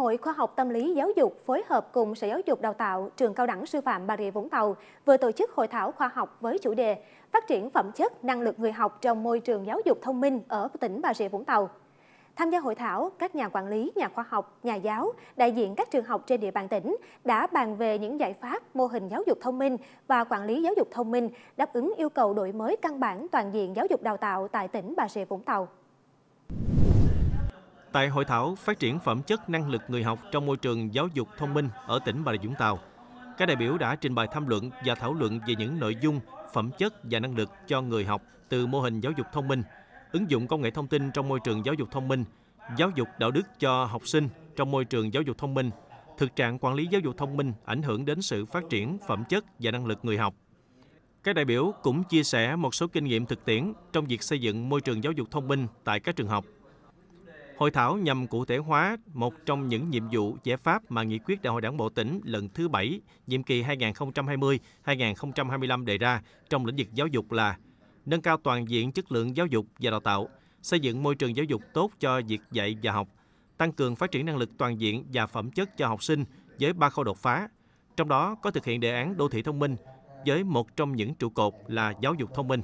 Hội Khoa học Tâm lý Giáo dục phối hợp cùng Sở Giáo dục Đào tạo Trường Cao đẳng Sư phạm Bà Rịa Vũng Tàu vừa tổ chức hội thảo khoa học với chủ đề Phát triển phẩm chất năng lực người học trong môi trường giáo dục thông minh ở tỉnh Bà Rịa Vũng Tàu. Tham gia hội thảo, các nhà quản lý, nhà khoa học, nhà giáo, đại diện các trường học trên địa bàn tỉnh đã bàn về những giải pháp mô hình giáo dục thông minh và quản lý giáo dục thông minh đáp ứng yêu cầu đổi mới căn bản toàn diện giáo dục đào tạo tại tỉnh Bà Rịa Vũng Tàu. Tại hội thảo phát triển phẩm chất năng lực người học trong môi trường giáo dục thông minh ở tỉnh Bà Rịa Vũng Tàu, các đại biểu đã trình bày tham luận và thảo luận về những nội dung, phẩm chất và năng lực cho người học từ mô hình giáo dục thông minh, ứng dụng công nghệ thông tin trong môi trường giáo dục thông minh, giáo dục đạo đức cho học sinh trong môi trường giáo dục thông minh, thực trạng quản lý giáo dục thông minh ảnh hưởng đến sự phát triển phẩm chất và năng lực người học. Các đại biểu cũng chia sẻ một số kinh nghiệm thực tiễn trong việc xây dựng môi trường giáo dục thông minh tại các trường học. Hội thảo nhằm cụ thể hóa một trong những nhiệm vụ giải pháp mà nghị quyết Đại hội Đảng bộ tỉnh lần thứ 7, nhiệm kỳ 2020-2025 đề ra trong lĩnh vực giáo dục là nâng cao toàn diện chất lượng giáo dục và đào tạo, xây dựng môi trường giáo dục tốt cho việc dạy và học, tăng cường phát triển năng lực toàn diện và phẩm chất cho học sinh với ba khâu đột phá, trong đó có thực hiện đề án đô thị thông minh với một trong những trụ cột là giáo dục thông minh.